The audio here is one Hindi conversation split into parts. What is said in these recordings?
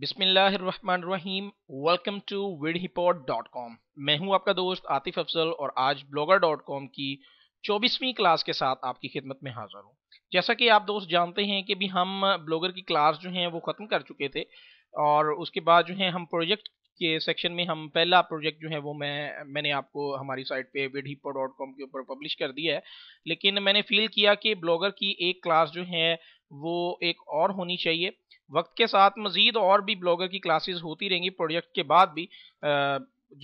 बिस्मिल्लाहिर्रहमानिर्रहीम वेलकम टू डॉट कॉम मैं हूं आपका दोस्त आतिफ अफजल और आज ब्लॉगर डॉट कॉम की 24वीं क्लास के साथ आपकी खिदमत में हाजिर हूं जैसा कि आप दोस्त जानते हैं कि भी हम ब्लॉगर की क्लास जो हैं वो ख़त्म कर चुके थे और उसके बाद जो है हम प्रोजेक्ट के सेक्शन में हम पहला प्रोजेक्ट जो है वो मैं मैंने आपको हमारी साइट पे वेडहिपो डॉट कॉम के ऊपर पब्लिश कर दिया है लेकिन मैंने फील किया कि ब्लॉगर की एक क्लास जो है वो एक और होनी चाहिए वक्त के साथ मज़ीद और भी ब्लॉगर की क्लासेस होती रहेंगी प्रोजेक्ट के बाद भी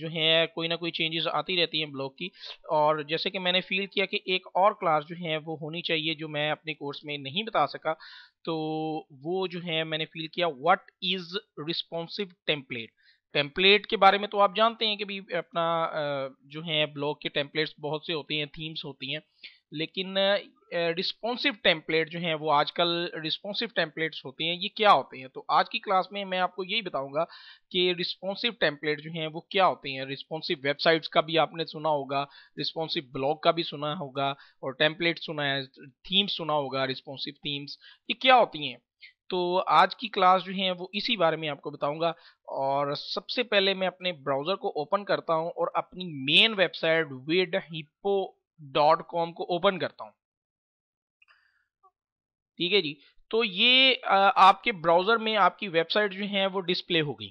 जो है कोई ना कोई चेंजेस आती रहती हैं ब्लॉग की और जैसे कि मैंने फील किया कि एक और क्लास जो है वो होनी चाहिए जो मैं अपने कोर्स में नहीं बता सका तो वो जो है मैंने फील किया what is responsive template template के बारे में तो आप जानते हैं कि भी अपना जो है ब्लॉग के टेम्पलेट्स बहुत से होते हैं थीम्स होती हैं लेकिन रिस्पॉन्सिव टेम्पलेट जो हैं वो आजकल रिस्पॉन्सिव टेम्पलेट्स होते हैं ये क्या होते हैं तो आज की क्लास में मैं आपको यही बताऊंगा कि रिस्पॉन्सिव टेम्पलेट जो हैं वो क्या होते हैं रिस्पॉन्सिव वेबसाइट्स का भी आपने सुना होगा रिस्पॉन्सिव ब्लॉग का भी सुना होगा और टेम्पलेट सुना है थीम्स सुना होगा रिस्पॉन्सिव थीम्स ये क्या होती हैं तो आज की क्लास जो है वो इसी बारे में आपको बताऊंगा और सबसे पहले मैं अपने ब्राउज़र को ओपन करता हूं और अपनी main website vid hippo dot com को ओपन करता हूं ठीक है जी तो ये आपके ब्राउज़र में आपकी वेबसाइट जो है वो डिस्प्ले हो गई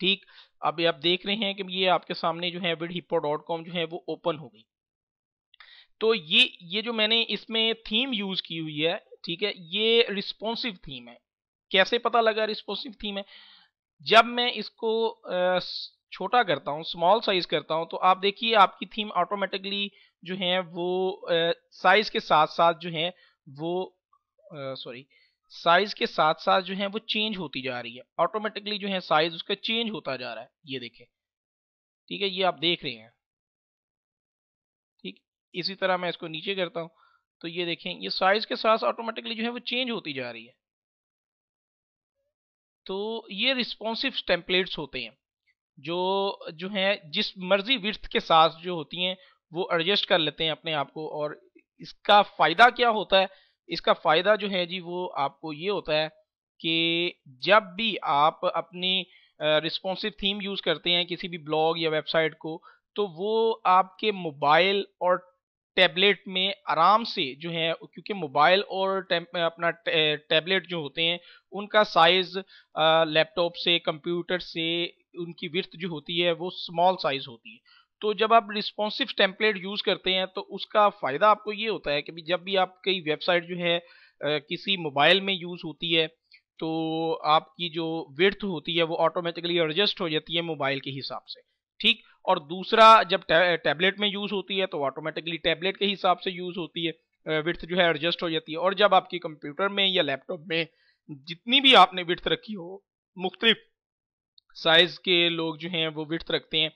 ठीक अभी आप देख रहे हैं कि ये आपके सामने जो है विड हिपो डॉट कॉम जो है वो ओपन हो गई तो ये ये जो मैंने इसमें थीम यूज़ की हुई है ठीक है ये रिस्पॉन्सिव थीम है कैसे पता लगा रिस्पॉन्सिव थीम है जब मैं इसको छोटा करता हूँ स्मॉल साइज करता हूँ तो आप देखिए आपकी थीम ऑटोमेटिकली जो है वो साइज के साथ साथ जो है वो सॉरी साइज के साथ साथ जो है वो चेंज होती जा रही है ऑटोमेटिकली जो है साइज उसका चेंज होता जा रहा है ये देखें ठीक है ये आप देख रहे हैं ठीक इसी तरह मैं इसको नीचे करता हूँ तो ये देखें ये साइज के साथ ऑटोमेटिकली जो है वो चेंज होती जा रही है तो ये रिस्पॉन्सिव टेम्पलेट्स होते हैं जो जो है जिस मर्जी विर्थ के साथ जो होती हैं वो एडजस्ट कर लेते हैं अपने आप को और इसका फ़ायदा क्या होता है इसका फ़ायदा जो है जी वो आपको ये होता है कि जब भी आप अपनी रिस्पॉन्सिव थीम यूज़ करते हैं किसी भी ब्लॉग या वेबसाइट को तो वो आपके मोबाइल और टैबलेट में आराम से जो है क्योंकि मोबाइल और अपना टैबलेट जो होते हैं उनका साइज़ लैपटॉप से कंप्यूटर से उनकी विर्थ जो होती है वो स्मॉल साइज होती है तो जब आप रिस्पॉन्सिव टेम्पलेट यूज़ करते हैं तो उसका फ़ायदा आपको ये होता है कि जब भी आपकी वेबसाइट जो है किसी मोबाइल में यूज़ होती है तो आपकी जो विर्थ होती है वो ऑटोमेटिकली एडजस्ट हो जाती है मोबाइल के हिसाब से ठीक और दूसरा जब टैबलेट में यूज़ होती है तो ऑटोमेटिकली टैबलेट के हिसाब से यूज़ होती है विर्थ जो है एडजस्ट हो जाती है और जब आपकी कंप्यूटर में या लैपटॉप में जितनी भी आपने विर्थ रखी हो मुख्तलिफ साइज़ के लोग जो हैं वो विथ रखते हैं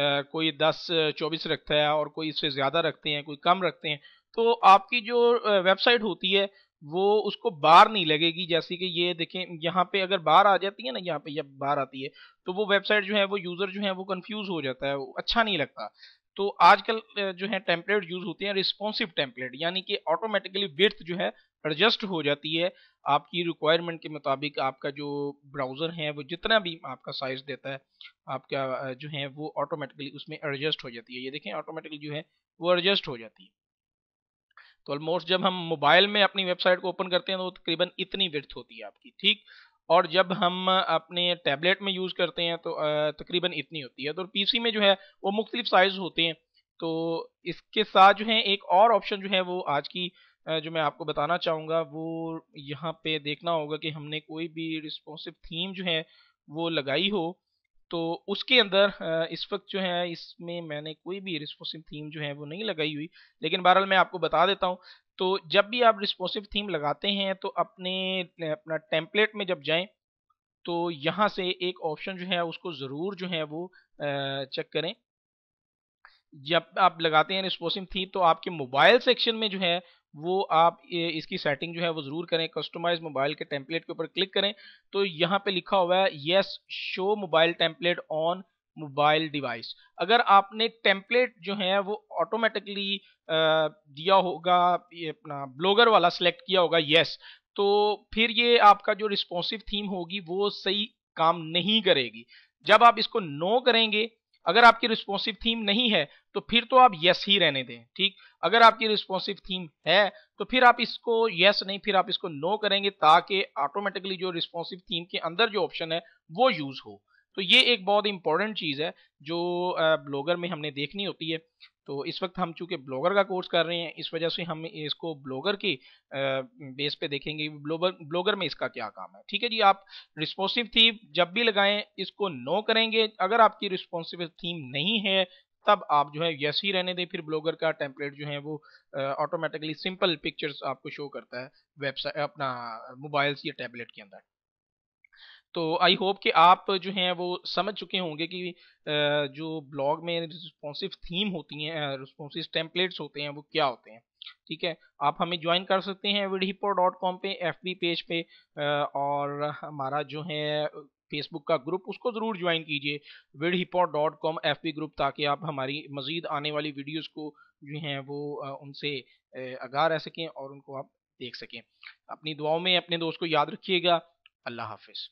आ, कोई दस चौबीस रखता है और कोई इससे ज़्यादा रखते हैं कोई कम रखते हैं तो आपकी जो वेबसाइट होती है वो उसको बार नहीं लगेगी जैसे कि ये देखें यहाँ पे अगर बार आ जाती है ना यहाँ पे जब बार आती है तो वो वेबसाइट जो है वो यूज़र जो है वो कंफ्यूज हो जाता है वो अच्छा नहीं लगता तो आजकल जो है टेम्पलेट यूज होते हैं रिस्पॉन्सिव टेम्पलेट यानी कि ऑटोमेटिकली विर्थ जो है एडजस्ट हो जाती है आपकी रिक्वायरमेंट के मुताबिक आपका जो ब्राउज़र है वो जितना भी आपका साइज देता है आपका जो है वो ऑटोमेटिकली उसमें एडजस्ट हो जाती है ये देखें ऑटोमेटिकली जो है वो एडजस्ट हो जाती है तो ऑलमोस्ट जब हम मोबाइल में अपनी वेबसाइट को ओपन करते हैं तो तकरीबन इतनी विर्थ होती है आपकी ठीक और जब हम अपने टैबलेट में यूज़ करते हैं तो तकरीबन इतनी होती है तो पीसी में जो है वो मुख्तलिफ साइज़ होते हैं तो इसके साथ जो है एक और ऑप्शन जो है वो आज की जो मैं आपको बताना चाहूँगा वो यहाँ पे देखना होगा कि हमने कोई भी रिस्पॉन्सिव थीम जो है वो लगाई हो तो उसके अंदर इस वक्त जो है इसमें मैंने कोई भी रिस्पॉन्सिव थीम जो है वो नहीं लगाई हुई लेकिन बहरहाल मैं आपको बता देता हूँ तो जब भी आप रिस्पॉन्सिव थीम लगाते हैं तो अपने अपना टेम्पलेट में जब जाएं तो यहाँ से एक ऑप्शन जो है उसको ज़रूर जो है वो चेक करें जब आप लगाते हैं रिस्पॉन्सिव थीम तो आपके मोबाइल सेक्शन में जो है वो आप इसकी सेटिंग जो है वो ज़रूर करें कस्टमाइज मोबाइल के टेम्पलेट के ऊपर क्लिक करें तो यहाँ पे लिखा हुआ है yes show mobile template on mobile device अगर आपने टेम्पलेट जो है वो ऑटोमेटिकली दिया होगा ये अपना ब्लॉगर वाला सेलेक्ट किया होगा यस तो फिर ये आपका जो रिस्पॉन्सिव थीम होगी वो सही काम नहीं करेगी जब आप इसको नो करेंगे अगर आपकी रिस्पॉन्सिव थीम नहीं है तो फिर तो आप यस ही रहने दें ठीक अगर आपकी रिस्पॉन्सिव थीम है तो फिर आप इसको यस नहीं फिर आप इसको नो करेंगे ताकि ऑटोमेटिकली जो रिस्पॉन्सिव थीम के अंदर जो ऑप्शन है वो यूज हो तो ये एक बहुत इंपॉर्टेंट चीज़ है जो ब्लॉगर में हमने देखनी होती है तो इस वक्त हम चूंकि ब्लॉगर का कोर्स कर रहे हैं इस वजह से हम इसको ब्लॉगर की बेस पे देखेंगे ब्लॉगर ब्लॉगर में इसका क्या काम है ठीक है जी आप रिस्पॉन्सिव थीम जब भी लगाएं इसको नो करेंगे अगर आपकी रिस्पॉन्सिव थीम नहीं है तब आप जो है यस ही रहने दें फिर ब्लॉगर का टेम्पलेट जो है वो ऑटोमेटिकली सिंपल पिक्चर्स आपको शो करता है वेबसाइट अपना मोबाइल्स या टैबलेट के अंदर तो आई होप कि आप जो हैं वो समझ चुके होंगे कि जो ब्लॉग में रिस्पॉन्सिव थीम होती हैं रिस्पॉन्सिव टेम्पलेट्स होते हैं वो क्या होते हैं ठीक है आप हमें ज्वाइन कर सकते हैं विडहिपो डॉट कॉम पर एफ पेज पे और हमारा जो है फेसबुक का ग्रुप उसको ज़रूर ज्वाइन कीजिए vid hippo dot com F group ताकि आप हमारी मज़ीद आने वाली वीडियोज़ को जो हैं वो उनसे आगाह रह सकें और उनको आप देख सकें अपनी दुआओं में अपने दोस्त को याद रखिएगा अल्लाह हाफिज़